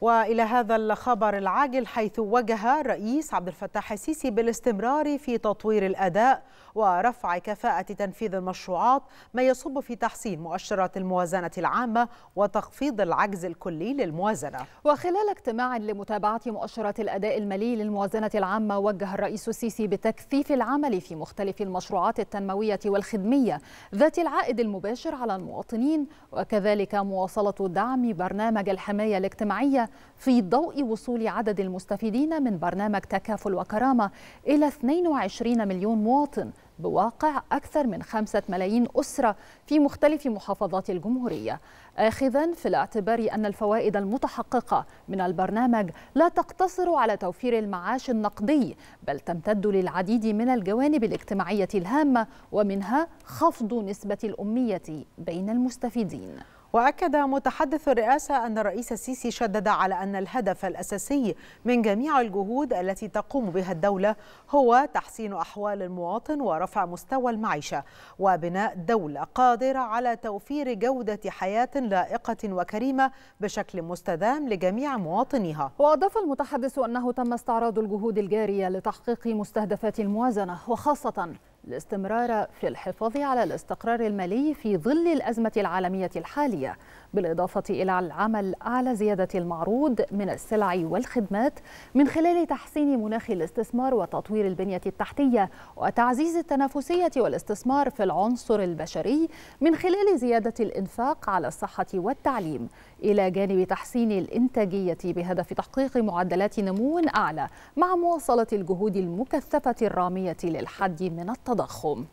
والى هذا الخبر العاجل حيث وجه الرئيس عبد الفتاح السيسي بالاستمرار في تطوير الاداء ورفع كفاءة تنفيذ المشروعات ما يصب في تحسين مؤشرات الموازنة العامة وتخفيض العجز الكلي للموازنة وخلال اجتماع لمتابعة مؤشرات الأداء المالي للموازنة العامة وجه الرئيس السيسي بتكثيف العمل في مختلف المشروعات التنموية والخدمية ذات العائد المباشر على المواطنين وكذلك مواصلة دعم برنامج الحماية الاجتماعية في ضوء وصول عدد المستفيدين من برنامج تكافل وكرامة إلى 22 مليون مواطن بواقع أكثر من خمسة ملايين أسرة في مختلف محافظات الجمهورية آخذا في الاعتبار أن الفوائد المتحققة من البرنامج لا تقتصر على توفير المعاش النقدي بل تمتد للعديد من الجوانب الاجتماعية الهامة ومنها خفض نسبة الأمية بين المستفيدين وأكد متحدث الرئاسة أن الرئيس السيسي شدد على أن الهدف الأساسي من جميع الجهود التي تقوم بها الدولة هو تحسين أحوال المواطن ورفع مستوى المعيشة وبناء دولة قادرة على توفير جودة حياة لائقة وكريمة بشكل مستدام لجميع مواطنيها وأضاف المتحدث أنه تم استعراض الجهود الجارية لتحقيق مستهدفات الموازنة وخاصة الاستمرار في الحفاظ على الاستقرار المالي في ظل الأزمة العالمية الحالية بالإضافة إلى العمل على زيادة المعروض من السلع والخدمات من خلال تحسين مناخ الاستثمار وتطوير البنية التحتية وتعزيز التنافسية والاستثمار في العنصر البشري من خلال زيادة الإنفاق على الصحة والتعليم إلى جانب تحسين الإنتاجية بهدف تحقيق معدلات نمو أعلى مع مواصلة الجهود المكثفة الرامية للحد من التضخم 的 home。